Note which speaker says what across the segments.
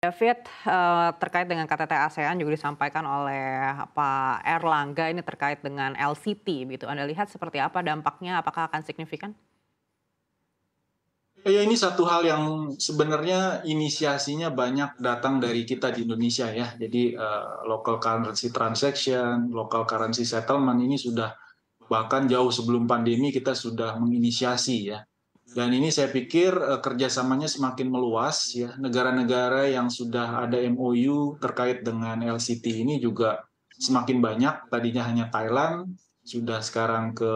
Speaker 1: David, eh, terkait dengan KTT ASEAN juga disampaikan oleh eh, Pak Erlangga ini terkait dengan LCT gitu. Anda lihat seperti apa dampaknya, apakah akan signifikan?
Speaker 2: Eh, ya ini satu hal yang sebenarnya inisiasinya banyak datang dari kita di Indonesia ya. Jadi uh, local currency transaction, local currency settlement ini sudah bahkan jauh sebelum pandemi kita sudah menginisiasi ya dan ini saya pikir eh, kerjasamanya semakin meluas ya. Negara-negara yang sudah ada MOU terkait dengan LCT ini juga semakin banyak. Tadinya hanya Thailand, sudah sekarang ke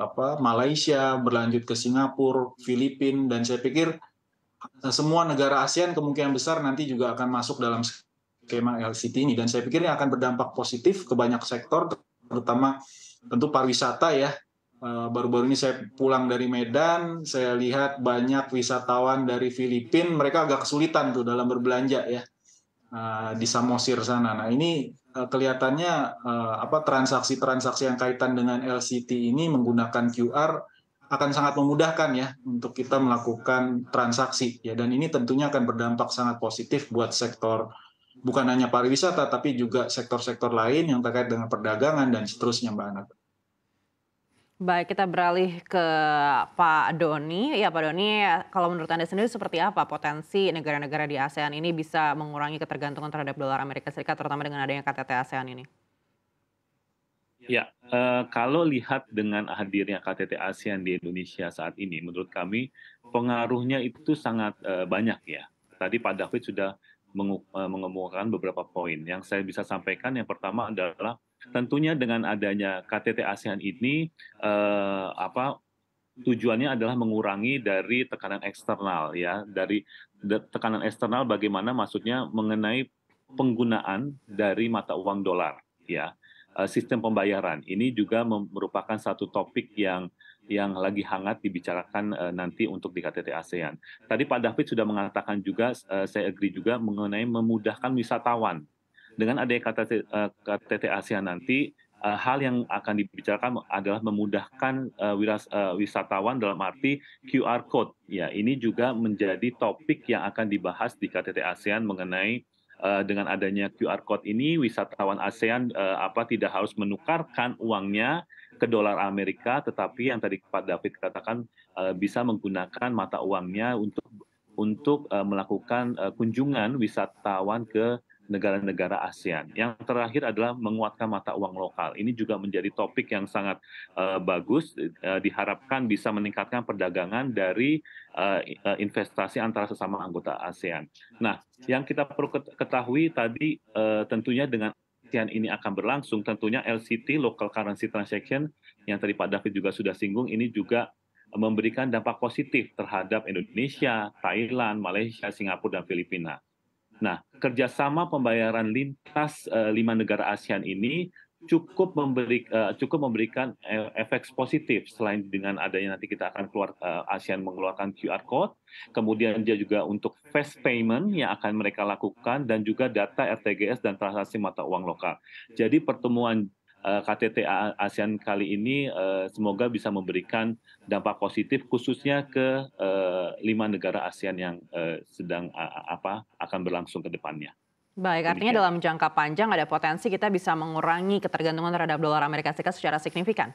Speaker 2: apa Malaysia, berlanjut ke Singapura, Filipina, dan saya pikir eh, semua negara ASEAN kemungkinan besar nanti juga akan masuk dalam skema LCT ini. Dan saya pikir ini akan berdampak positif ke banyak sektor, terutama tentu pariwisata ya Eh, baru-baru ini saya pulang dari Medan, saya lihat banyak wisatawan dari Filipina, mereka agak kesulitan tuh dalam berbelanja ya eh, di Samosir sana. Nah ini eh, kelihatannya apa transaksi-transaksi yang kaitan dengan LCT ini menggunakan QR akan sangat memudahkan ya untuk kita melakukan transaksi ya dan ini tentunya akan berdampak sangat positif buat sektor bukan hanya pariwisata tapi juga sektor-sektor lain yang terkait dengan perdagangan dan seterusnya Mbak Anat.
Speaker 1: Baik, kita beralih ke Pak Doni. Ya Pak Doni, kalau menurut Anda sendiri seperti apa potensi negara-negara di ASEAN ini bisa mengurangi ketergantungan terhadap dolar Amerika Serikat, terutama dengan adanya KTT ASEAN ini?
Speaker 3: Ya, eh, kalau lihat dengan hadirnya KTT ASEAN di Indonesia saat ini, menurut kami pengaruhnya itu sangat eh, banyak ya. Tadi Pak David sudah eh, mengemukakan beberapa poin. Yang saya bisa sampaikan yang pertama adalah Tentunya dengan adanya KTT ASEAN ini eh, apa tujuannya adalah mengurangi dari tekanan eksternal ya dari tekanan eksternal bagaimana maksudnya mengenai penggunaan dari mata uang dolar ya eh, sistem pembayaran ini juga merupakan satu topik yang yang lagi hangat dibicarakan eh, nanti untuk di KTT ASEAN. Tadi Pak David sudah mengatakan juga, eh, saya agree juga mengenai memudahkan wisatawan dengan adanya KTT, uh, eh, KTT ASEAN nanti uh, hal yang akan dibicarakan adalah memudahkan uh, wiras, uh, wisatawan dalam arti QR code. Ya, ini juga menjadi topik yang akan dibahas di KTT ASEAN mengenai dengan adanya QR code ini wisatawan ASEAN uh, apa tidak harus menukarkan uangnya ke dolar Amerika, tetapi yang tadi Pak David katakan uh, bisa menggunakan mata uangnya untuk untuk uh, melakukan uh, kunjungan wisatawan ke negara-negara ASEAN. Yang terakhir adalah menguatkan mata uang lokal. Ini juga menjadi topik yang sangat uh, bagus, uh, diharapkan bisa meningkatkan perdagangan dari uh, investasi antara sesama anggota ASEAN. Nah, yang kita perlu ketahui tadi uh, tentunya dengan ASEAN ini akan berlangsung, tentunya LCT (Local Currency Transaction) yang tadi Pak David juga sudah singgung ini juga memberikan dampak positif terhadap Indonesia, Thailand, Malaysia, Singapura, dan Filipina nah kerjasama pembayaran lintas eh, lima negara asean ini cukup memberi uh, cukup memberikan e-, efek positif selain dengan adanya nanti kita akan keluar uh, ASEAN mengeluarkan QR code, kemudian dia juga untuk fast payment yang akan mereka lakukan dan juga data RTGS dan transaksi mata uang lokal. Jadi pertemuan Eh, KTT ASEAN kali ini eh, semoga bisa memberikan dampak positif khususnya ke eh, lima negara ASEAN yang sedang apa akan berlangsung ke depannya.
Speaker 1: Baik, artinya dalam jangka panjang ada potensi kita bisa mengurangi ketergantungan terhadap dolar Amerika Serikat secara signifikan.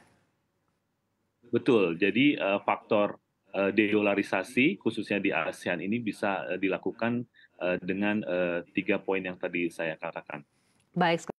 Speaker 3: Betul. Jadi faktor dedolarisasi khususnya di ASEAN ini bisa dilakukan dengan tiga poin yang tadi saya katakan.
Speaker 1: Baik.